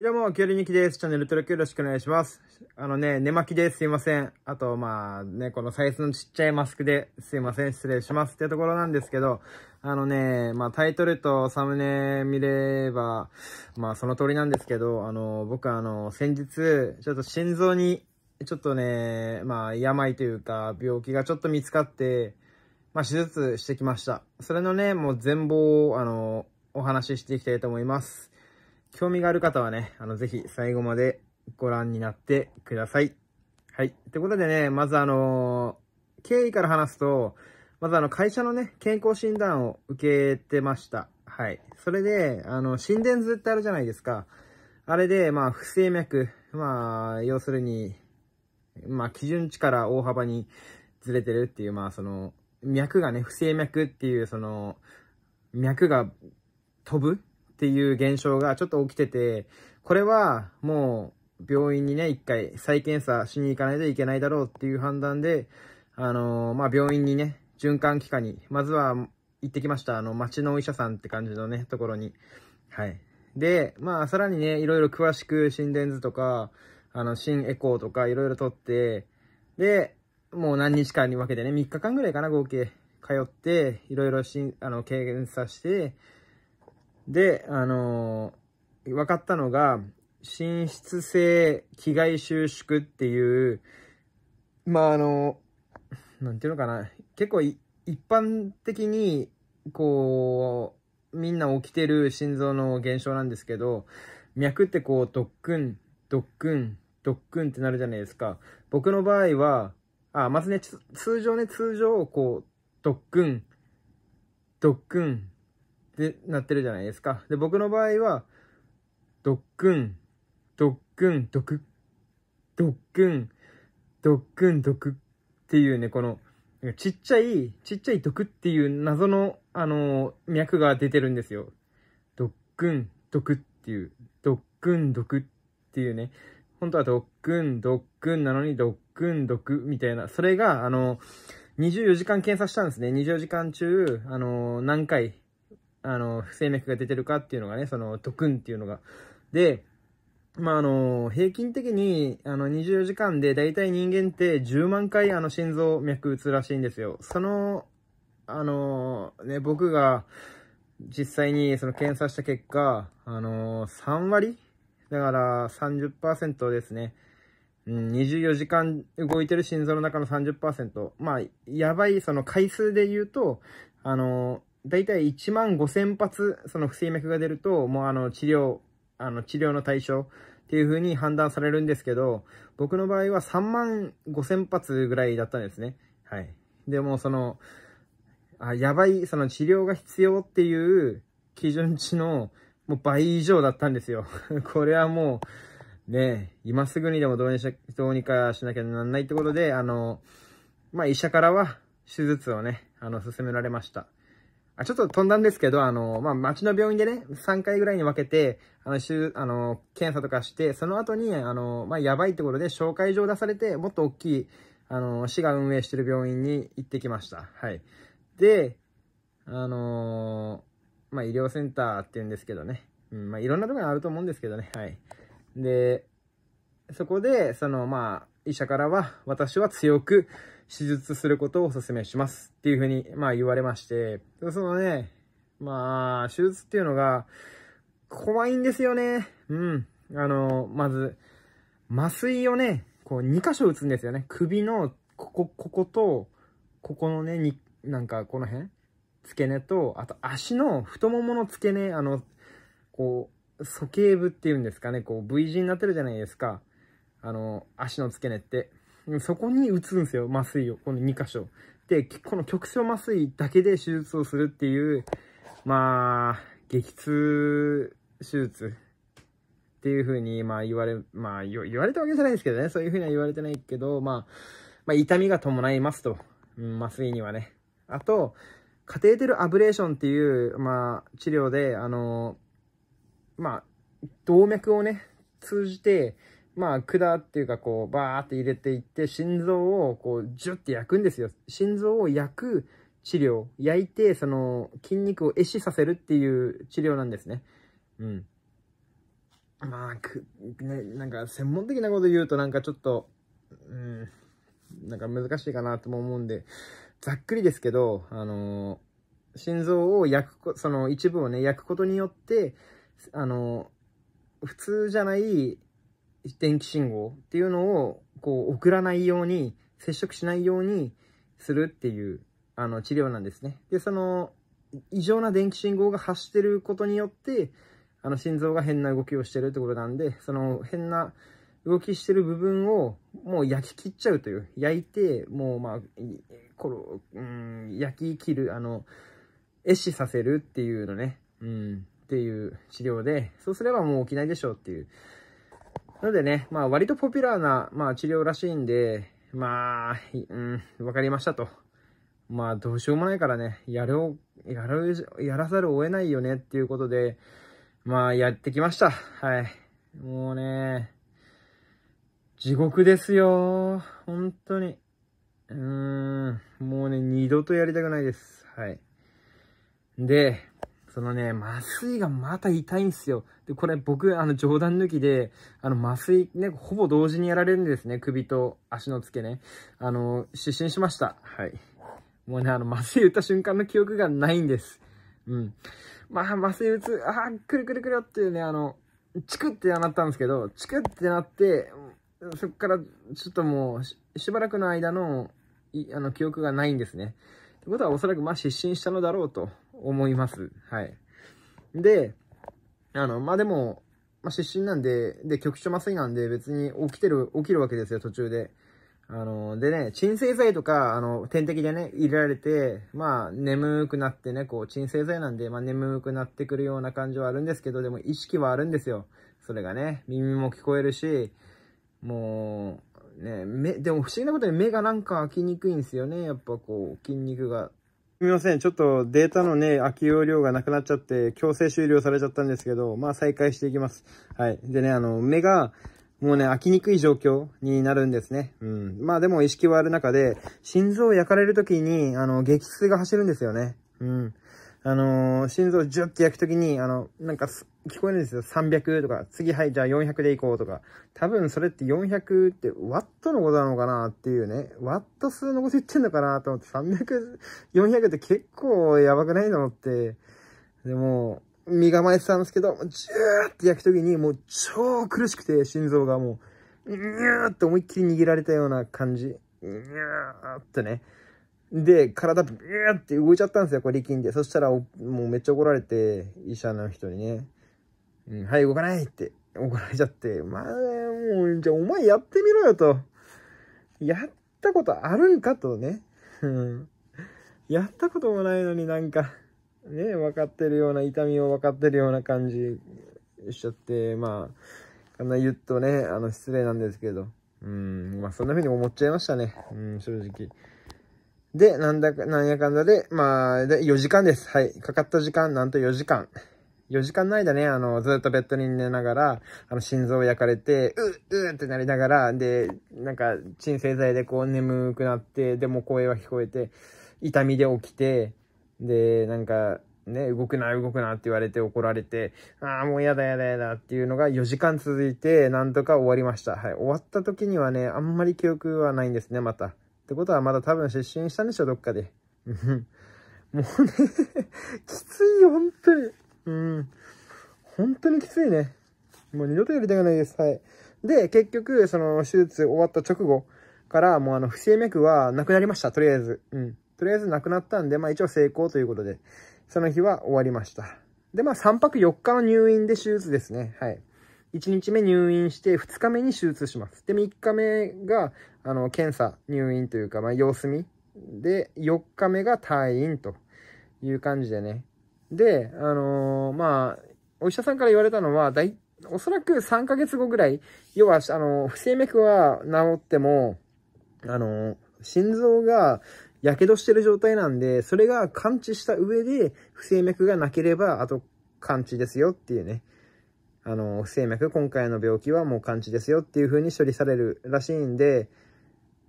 どうも、キョリニキです。チャンネル登録よろしくお願いします。あのね、寝巻きです。すいません。あと、まあね、このサイズのちっちゃいマスクですいません。失礼します。ってところなんですけど、あのね、まあタイトルとサムネ見れば、まあその通りなんですけど、あの、僕あの、先日、ちょっと心臓に、ちょっとね、まあ病というか病気がちょっと見つかって、まあ手術してきました。それのね、もう全貌を、あの、お話ししていきたいと思います。興味がある方はね、あの、ぜひ最後までご覧になってください。はい。ってことでね、まずあのー、経緯から話すと、まずあの、会社のね、健康診断を受けてました。はい。それで、あの、心電図ってあるじゃないですか。あれで、まあ、不整脈。まあ、要するに、まあ、基準値から大幅にずれてるっていう、まあ、その、脈がね、不整脈っていう、その、脈が飛ぶっていう現象がちょっと起きてて、これはもう病院にね、一回再検査しに行かないといけないだろうっていう判断で、あのー、まあ、病院にね、循環器科に、まずは行ってきました。あの、町のお医者さんって感じのね、ところに。はい。で、まあ、さらにね、いろいろ詳しく心電図とか、あの、心エコーとかいろいろとって、で、もう何日間に分けてね、3日間ぐらいかな、合計。通って、いろいろあの、軽減さして、で、あのー、分かったのが、心室性気外収縮っていう、まあ、あの、なんていうのかな。結構一般的に、こう、みんな起きてる心臓の現象なんですけど、脈ってこう、ドックン、ドックン、ドックンってなるじゃないですか。僕の場合は、あ、まずね、通常ね、通常、こう、ドックン、ドックン、で、なってるじゃないですか。で、僕の場合は、ドックン、ドックン、ドク、ドックン、ドックン、ドクっていうね、この、ちっちゃい、ちっちゃい毒っていう謎の、あのー、脈が出てるんですよ。ドックン、ドクっていう、ドックン、ドクっていうね。本当はドックン、ドックンなのにドックン、ドクみたいな。それが、あのー、24時間検査したんですね。24時間中、あのー、何回、あの、不整脈が出てるかっていうのがね、その、特クンっていうのが。で、まあ、あの、平均的に、あの、24時間で、だいたい人間って10万回、あの、心臓脈打つらしいんですよ。その、あの、ね、僕が、実際に、その、検査した結果、あの、3割だから30、ですね。うん、24時間動いてる心臓の中の30%。まあ、やばい、その回数で言うと、あの、大体1万5000発、その不整脈が出ると、もうあの治療、あの治療の対象っていう風に判断されるんですけど、僕の場合は3万5000発ぐらいだったんですね。はい。でもその、あ、やばい、その治療が必要っていう基準値のもう倍以上だったんですよ。これはもう、ね、今すぐにでもどうにしどうにかしなきゃなんないってことで、あの、まあ、医者からは手術をね、あの、勧められました。あちょっと飛んだんですけど、あの、まあ、町の病院でね、3回ぐらいに分けて、あの、あの、検査とかして、その後に、あの、まあ、やばいってことで紹介状出されて、もっと大きい、あの、市が運営してる病院に行ってきました。はい。で、あのー、まあ、医療センターって言うんですけどね。うん、まあ、いろんなところにあると思うんですけどね。はい。で、そこで、その、まあ、医者からは、私は強く、手術することをお勧めしますっていうふうに、まあ言われまして、そのね、まあ、手術っていうのが、怖いんですよね。うん。あの、まず、麻酔をね、こう2箇所打つんですよね。首の、ここ、ここと、ここのね、に、なんかこの辺付け根と、あと足の太ももの付け根、あの、こう、鼠径部っていうんですかね、こう V 字になってるじゃないですか。あの、足の付け根って。そこに打つんですよ、麻酔を。この2箇所。で、この局所麻酔だけで手術をするっていう、まあ、激痛手術っていう風に、まあ言われ、まあ言われたわけじゃないですけどね、そういう風には言われてないけど、まあ、まあ痛みが伴いますと。うん、麻酔にはね。あと、カテーテルアブレーションっていう、まあ、治療で、あの、まあ、動脈をね、通じて、まあ、管っていうか、こう、バーって入れていって、心臓を、こう、ジュッて焼くんですよ。心臓を焼く治療。焼いて、その、筋肉を壊死させるっていう治療なんですね。うん。まあ、く、ね、なんか、専門的なこと言うと、なんかちょっと、うん、なんか難しいかなとも思うんで、ざっくりですけど、あのー、心臓を焼く、その一部をね、焼くことによって、あのー、普通じゃない電気信号っていうのを、こう、送らないように、接触しないようにするっていう、あの、治療なんですね。で、その、異常な電気信号が発してることによって、あの、心臓が変な動きをしてるってことなんで、その、変な動きしてる部分を、もう焼き切っちゃうという。焼いて、もう、まあ、この、うん、焼き切る、あの、壊死させるっていうのね、うん、っていう治療で、そうすればもう起きないでしょうっていう。のでね、まあ割とポピュラーな、まあ治療らしいんで、まあ、うん、わかりましたと。まあどうしようもないからね、やるやる、やらざるを得ないよねっていうことで、まあやってきました。はい。もうね、地獄ですよ。本当に。うーん、もうね、二度とやりたくないです。はい。で、そのね、麻酔がまた痛いんですよ。で、これ僕、あの、冗談抜きで、あの、麻酔ね、ほぼ同時にやられるんですね。首と足の付けね。あの、失神しました。はい。もうね、あの、麻酔打った瞬間の記憶がないんです。うん。まあ、麻酔打つ、ああ、くるくるくるっていうね、あの、チクってなったんですけど、チクってなって、そっからちょっともうしばらくの間のあの記憶がないんですね。ということはおそらくまあ失神したのだろうと。思います。はい。で、あの、まあ、でも、まあ、疹なんで、で、局所麻酔なんで別に起きてる、起きるわけですよ、途中で。あの、でね、鎮静剤とか、あの、点滴でね、入れられて、まあ、眠くなってね、こう、鎮静剤なんで、まあ、眠くなってくるような感じはあるんですけど、でも意識はあるんですよ。それがね、耳も聞こえるし、もう、ね、目、でも不思議なことに目がなんか開きにくいんですよね。やっぱこう、筋肉がすみません。ちょっとデータのね、空き容量がなくなっちゃって、強制終了されちゃったんですけど、まあ再開していきます。はい。でね、あの、目が、もうね、飽きにくい状況になるんですね。うん。まあでも意識はある中で、心臓を焼かれる時に、あの、激痛が走るんですよね。うん。あのー、心臓ジュッて焼くときに、あの、なんか、聞こえるんですよ。300とか、次はい、じゃあ400でいこうとか。多分それって400ってワットのことなのかなっていうね。ワット数のこと言ってんのかなと思って、300、400って結構やばくないのって。でも、身構えてたんですけど、ジューって焼くときにもう超苦しくて、心臓がもう、ニューって思いっきり握られたような感じ。ニューってね。で、体ビューって動いちゃったんですよ、これ力んで。そしたら、もうめっちゃ怒られて、医者の人にね、うん、はい、動かないって怒られちゃって、まあ、もう、じゃあお前やってみろよと。やったことあるんかとね。やったこともないのになんか、ね、分かってるような、痛みを分かってるような感じしちゃって、まあ、こんな言うとね、あの、失礼なんですけど。うん、まあ、そんな風に思っちゃいましたね。うん、正直。で、なんだか、なんやかんだで、まあ、で、4時間です。はい。かかった時間、なんと4時間。4時間の間ね、あの、ずっとベッドに寝ながら、あの、心臓を焼かれて、う、うってなりながら、で、なんか、鎮静剤でこう眠くなって、でも声は聞こえて、痛みで起きて、で、なんか、ね、動くな、動くなって言われて怒られて、ああ、もうやだやだやだっていうのが4時間続いて、なんとか終わりました。はい。終わった時にはね、あんまり記憶はないんですね、また。ってことはまだ多分失神したんでしょ、どっかで。もうねきついよ、本当に。うん。本当にきついね。もう二度とやりたくないです。はい。で、結局、その、手術終わった直後から、もうあの、不整脈はなくなりました、とりあえず。うん。とりあえずなくなったんで、まあ一応成功ということで、その日は終わりました。で、まあ3泊4日の入院で手術ですね。はい。1日目入院して2日目に手術します。で、3日目が、あの、検査、入院というか、まあ、様子見。で、4日目が退院という感じでね。で、あのー、まあ、お医者さんから言われたのは、だい、おそらく3ヶ月後ぐらい、要は、あの、不整脈は治っても、あの、心臓が火傷してる状態なんで、それが完治した上で、不整脈がなければ、あと完治ですよっていうね。あの、不整脈、今回の病気はもう完治ですよっていう風に処理されるらしいんで、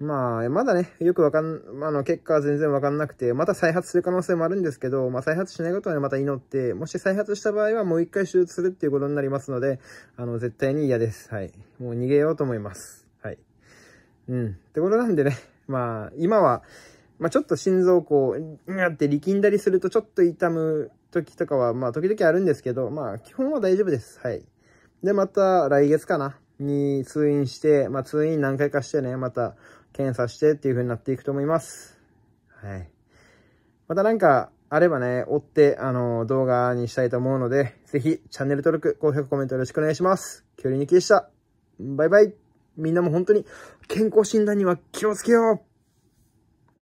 まあ、まだね、よくわかん、あの、結果は全然わかんなくて、また再発する可能性もあるんですけど、まあ、再発しないことはね、また祈って、もし再発した場合はもう一回手術するっていうことになりますので、あの、絶対に嫌です。はい。もう逃げようと思います。はい。うん。ってことなんでね、まあ、今は、まあ、ちょっと心臓こう、うんって力んだりするとちょっと痛む時とかは、まあ、時々あるんですけど、まあ、基本は大丈夫です。はい。で、また来月かなに通院して、まあ、通院何回かしてね、また検査してっていう風になっていくと思います。はい。またなんか、あればね、追って、あの動画にしたいと思うので、ぜひ、チャンネル登録、高評価、コメントよろしくお願いします。距離にきでした。バイバイ。みんなも本当に、健康診断には気をつけよう